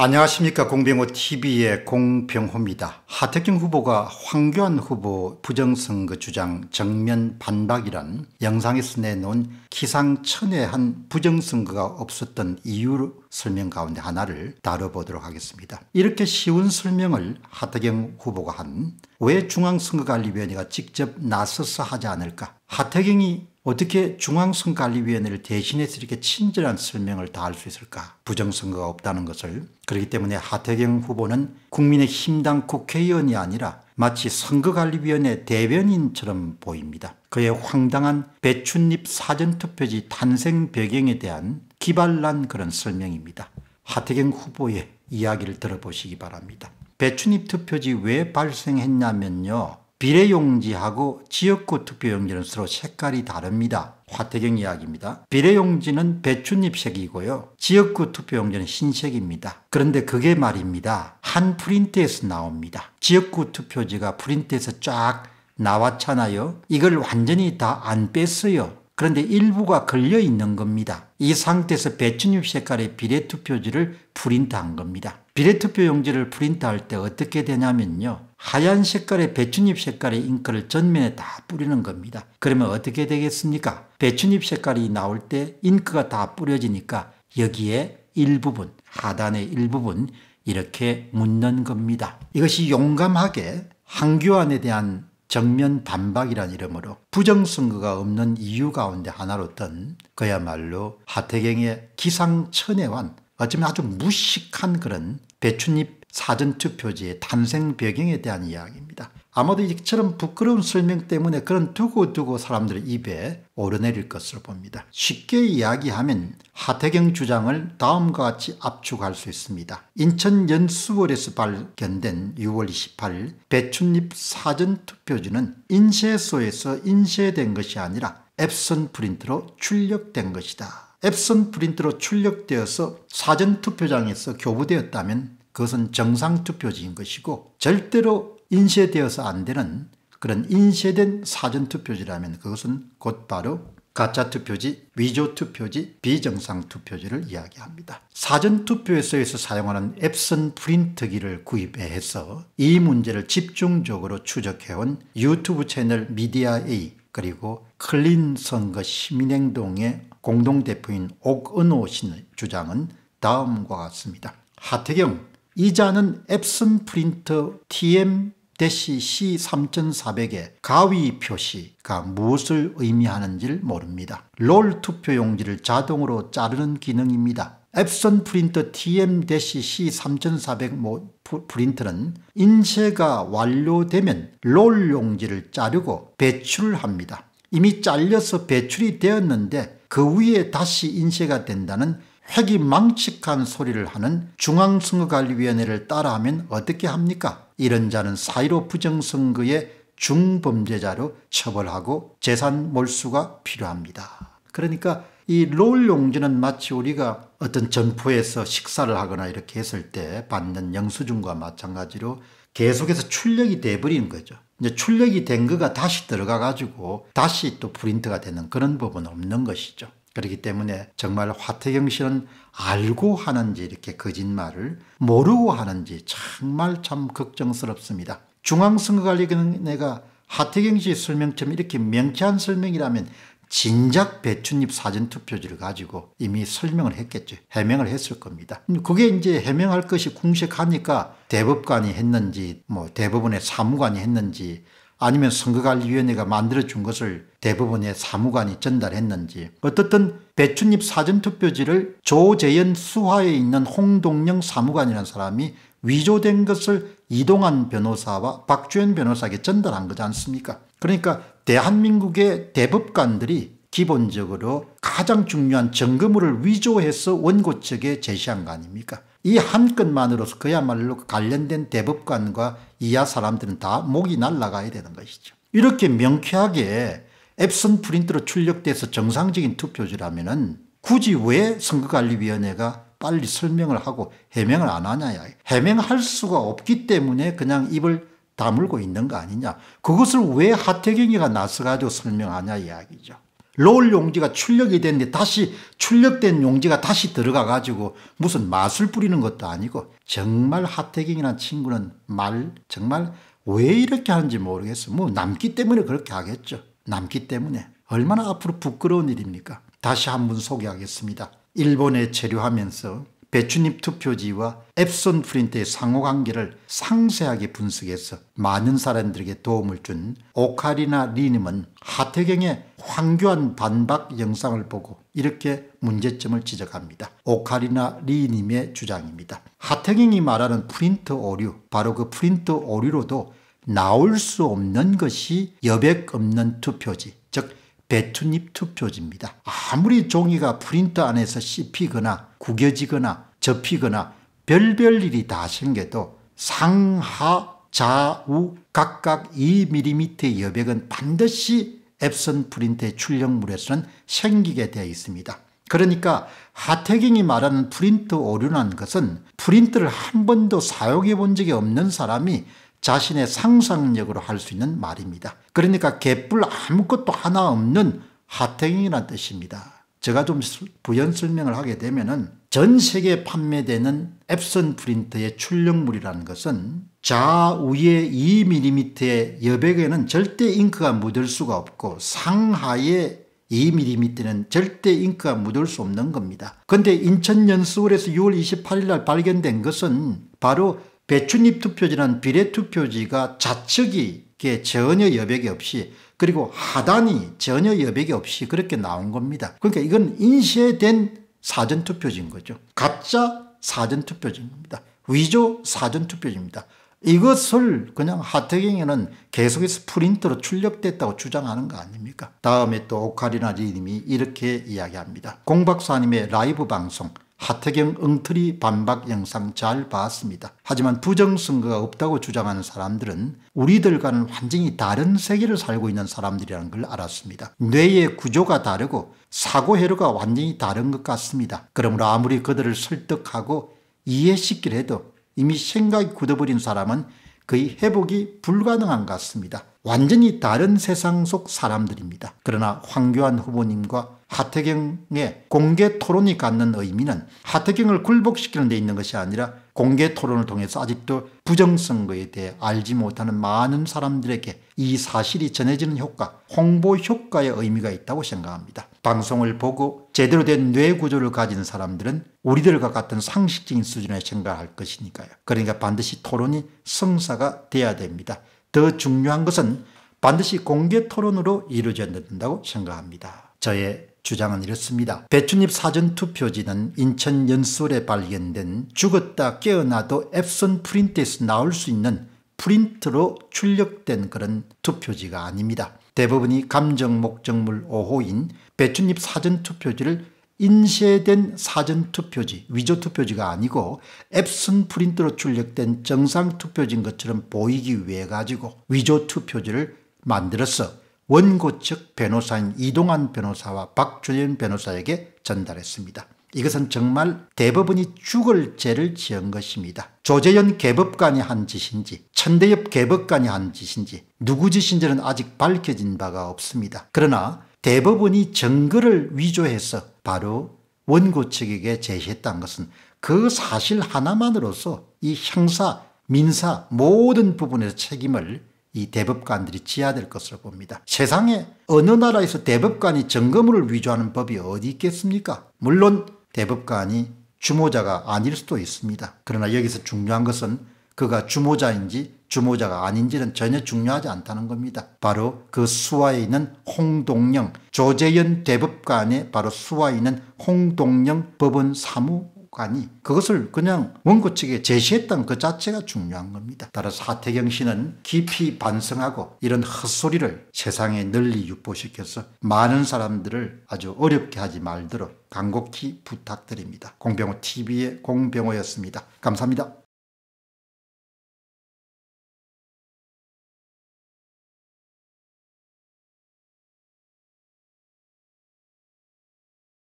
안녕하십니까 공병호TV의 공병호입니다. 하태경 후보가 황교안 후보 부정선거 주장 정면 반박이란 영상에서 내놓은 기상천외한 부정선거가 없었던 이유 설명 가운데 하나를 다뤄보도록 하겠습니다. 이렇게 쉬운 설명을 하태경 후보가 한 왜 중앙선거관리위원회가 직접 나서서 하지 않을까 하태경이 어떻게 중앙선관리위원회를 대신해서 이렇게 친절한 설명을 다 할 수 있을까? 부정선거가 없다는 것을. 그렇기 때문에 하태경 후보는 국민의힘당 국회의원이 아니라 마치 선거관리위원회 대변인처럼 보입니다. 그의 황당한 배춧잎 사전투표지 탄생 배경에 대한 기발난 그런 설명입니다. 하태경 후보의 이야기를 들어보시기 바랍니다. 배춧잎 투표지 왜 발생했냐면요. 비례용지하고 지역구 투표용지는 서로 색깔이 다릅니다. 화태경 이야기입니다. 비례용지는 배춧잎색이고요. 지역구 투표용지는 흰색입니다. 그런데 그게 말입니다. 한 프린트에서 나옵니다. 지역구 투표지가 프린트에서 쫙 나왔잖아요. 이걸 완전히 다 안 뺐어요. 그런데 일부가 걸려 있는 겁니다. 이 상태에서 배춘잎 색깔의 비례투표지를 프린트한 겁니다. 비례투표 용지를 프린트할 때 어떻게 되냐면요. 하얀 색깔의 배추잎 색깔의 잉크를 전면에 다 뿌리는 겁니다. 그러면 어떻게 되겠습니까? 배추잎 색깔이 나올 때 잉크가 다 뿌려지니까 여기에 일부분, 하단의 일부분 이렇게 묻는 겁니다. 이것이 용감하게 한교안에 대한 정면 반박이란 이름으로 부정선거가 없는 이유 가운데 하나로 든 그야말로 하태경의 기상천외한 어쩌면 아주 무식한 그런 배춧잎 사전투표지의 탄생 배경에 대한 이야기입니다. 아마도 이처럼 부끄러운 설명 때문에 그런 두고두고 사람들의 입에 오르내릴 것으로 봅니다. 쉽게 이야기하면 하태경 주장을 다음과 같이 압축할 수 있습니다. 인천 연수월에서 발견된 6월 28일 배춘립 사전투표지는 인쇄소에서 인쇄된 것이 아니라 앱선 프린트로 출력된 것이다. 앱선 프린트로 출력되어서 사전투표장에서 교부되었다면 그것은 정상 투표지인 것이고 절대로 인쇄되어서 안 되는 그런 인쇄된 사전 투표지라면 그것은 곧바로 가짜 투표지, 위조 투표지, 비정상 투표지를 이야기합니다. 사전 투표에서 사용하는 앱슨 프린트기를 구입해서 이 문제를 집중적으로 추적해온 유튜브 채널 미디어 A 그리고 클린 선거 시민행동의 공동대표인 옥은호 씨의 주장은 다음과 같습니다. 하태경 이자는 앱슨 프린터 TM-C3400의 가위 표시가 무엇을 의미하는지를 모릅니다. 롤 투표용지를 자동으로 자르는 기능입니다. 앱슨 프린터 TM-C3400 모 프린트는 인쇄가 완료되면 롤 용지를 자르고 배출합니다. 이미 잘려서 배출이 되었는데 그 위에 다시 인쇄가 된다는 핵이 망측한 소리를 하는 중앙선거관리위원회를 따라하면 어떻게 합니까? 이런 자는 사이로 부정선거의 중범죄자로 처벌하고 재산 몰수가 필요합니다. 그러니까 이 롤 용지는 마치 우리가 어떤 점포에서 식사를 하거나 이렇게 했을 때 받는 영수증과 마찬가지로 계속해서 출력이 돼버리는 거죠. 이제 출력이 된 거가 다시 들어가 가지고 다시 또 프린트가 되는 그런 법은 없는 것이죠. 그렇기 때문에 정말 화태경 씨는 알고 하는지 이렇게 거짓말을 모르고 하는지 정말 참 걱정스럽습니다. 중앙선거관리위원회가 하태경 씨의 설명처럼 이렇게 명쾌한 설명이라면 진작 배춧잎 사전투표지를 가지고 이미 설명을 했겠죠. 해명을 했을 겁니다. 그게 이제 해명할 것이 궁색하니까 대법관이 했는지 뭐 대법원의 사무관이 했는지 아니면 선거관리위원회가 만들어준 것을 대법원의 사무관이 전달했는지 어떻든 배춘잎 사전투표지를 조재현 수하에 있는 홍동영 사무관이라는 사람이 위조된 것을 이동환 변호사와 박주현 변호사에게 전달한 거지 않습니까? 그러니까 대한민국의 대법관들이 기본적으로 가장 중요한 점검을 위조해서 원고 측에 제시한 거 아닙니까? 이한 건만으로서 그야말로 관련된 대법관과 이하 사람들은 다 목이 날라가야 되는 것이죠. 이렇게 명쾌하게 앱슨 프린트로 출력돼서 정상적인 투표지라면 굳이 왜 선거관리위원회가 빨리 설명을 하고 해명을 안 하냐. 해명할 수가 없기 때문에 그냥 입을 다물고 있는 거 아니냐. 그것을 왜 하태경이가 나서가지고 설명하냐 이야기죠. 롤 용지가 출력이 됐는데 다시 출력된 용지가 다시 들어가 가지고 무슨 마술 뿌리는 것도 아니고 정말 하태경이란 친구는 말 정말 왜 이렇게 하는지 모르겠어. 뭐 남기 때문에 그렇게 하겠죠. 남기 때문에. 얼마나 앞으로 부끄러운 일입니까? 다시 한번 소개하겠습니다. 일본에 체류하면서 배추잎 투표지와 앱손 프린트의 상호관계를 상세하게 분석해서 많은 사람들에게 도움을 준 오카리나 리님은 하태경의 황교안 반박 영상을 보고 이렇게 문제점을 지적합니다. 오카리나 리님의 주장입니다. 하태경이 말하는 프린트 오류 바로 그 프린트 오류로도 나올 수 없는 것이 여백 없는 투표지 즉 배춧잎 투표지입니다. 아무리 종이가 프린터 안에서 씹히거나 구겨지거나 접히거나 별별 일이 다 생겨도 상하 좌우 각각 2mm의 여백은 반드시 앱선 프린트의 출력물에서는 생기게 되어 있습니다. 그러니까 하태경이 말하는 프린트 오류란 것은 프린트를 한 번도 사용해 본 적이 없는 사람이 자신의 상상력으로 할 수 있는 말입니다. 그러니까 개뿔 아무것도 하나 없는 하탱이란 뜻입니다. 제가 좀 부연 설명을 하게 되면은 전 세계에 판매되는 앱선 프린터의 출력물이라는 것은 좌우의 2mm의 여백에는 절대 잉크가 묻을 수가 없고 상하의 2mm는 절대 잉크가 묻을 수 없는 겁니다. 그런데 인천연수원에서 6월 28일 날 발견된 것은 바로 배춧잎 투표지는 비례 투표지가 좌측이 전혀 여백이 없이 그리고 하단이 전혀 여백이 없이 그렇게 나온 겁니다. 그러니까 이건 인쇄된 사전투표지인 거죠. 가짜 사전투표지입니다 위조 사전투표지입니다. 이것을 그냥 하태경에는 계속해서 프린트로 출력됐다고 주장하는 거 아닙니까? 다음에 또 오카리나 리님이 이렇게 이야기합니다. 공박사님의 라이브 방송 하태경 엉터리 반박 영상 잘 봤습니다. 하지만 부정선거가 없다고 주장하는 사람들은 우리들과는 완전히 다른 세계를 살고 있는 사람들이라는 걸 알았습니다. 뇌의 구조가 다르고 사고회로가 완전히 다른 것 같습니다. 그러므로 아무리 그들을 설득하고 이해시킬 해도 이미 생각이 굳어버린 사람은 그의 회복이 불가능한 것 같습니다. 완전히 다른 세상 속 사람들입니다. 그러나 황교안 후보님과 하태경의 공개 토론이 갖는 의미는 하태경을 굴복시키는 데 있는 것이 아니라 공개 토론을 통해서 아직도 부정선거에 대해 알지 못하는 많은 사람들에게 이 사실이 전해지는 효과, 홍보 효과의 의미가 있다고 생각합니다. 방송을 보고 제대로 된 뇌구조를 가진 사람들은 우리들과 같은 상식적인 수준의 생각할 것이니까요. 그러니까 반드시 토론이 성사가 돼야 됩니다. 더 중요한 것은 반드시 공개 토론으로 이루어져야 된다고 생각합니다. 저의 주장은 이렇습니다. 배춧잎 사전투표지는 인천 연솔에 발견된 죽었다 깨어나도 앱손 프린트에서 나올 수 있는 프린트로 출력된 그런 투표지가 아닙니다. 대부분이 감정 목적물 5호인 배춧잎 사전투표지를 인쇄된 사전투표지, 위조투표지가 아니고 앱슨 프린트로 출력된 정상투표지인 것처럼 보이기 위해 가지고 위조투표지를 만들었어 원고 측 변호사인 이동환 변호사와 박주현 변호사에게 전달했습니다. 이것은 정말 대법원이 죽을 죄를 지은 것입니다. 조재현 개법관이 한 짓인지 천대엽 개법관이 한 짓인지 누구 짓인지는 아직 밝혀진 바가 없습니다. 그러나 대법원이 증거를 위조해서 바로 원고 측에게 제시했다는 것은 그 사실 하나만으로서 이 형사, 민사 모든 부분에서 책임을 이 대법관들이 지어야 될 것으로 봅니다. 세상에 어느 나라에서 대법관이 점검을 위조하는 법이 어디 있겠습니까? 물론 대법관이 주모자가 아닐 수도 있습니다. 그러나 여기서 중요한 것은 그가 주모자인지 주모자가 아닌지는 전혀 중요하지 않다는 겁니다. 바로 그 수하에 있는 홍동영, 조재현 대법관의 바로 수하에 있는 홍동영 법원 사무 교육관이 그것을 그냥 원고 측에 제시했던 그 자체가 중요한 겁니다. 따라서 하태경 씨는 깊이 반성하고 이런 헛소리를 세상에 널리 유포시켜서 많은 사람들을 아주 어렵게 하지 말도록 간곡히 부탁드립니다. 공병호 TV의 공병호였습니다. 감사합니다.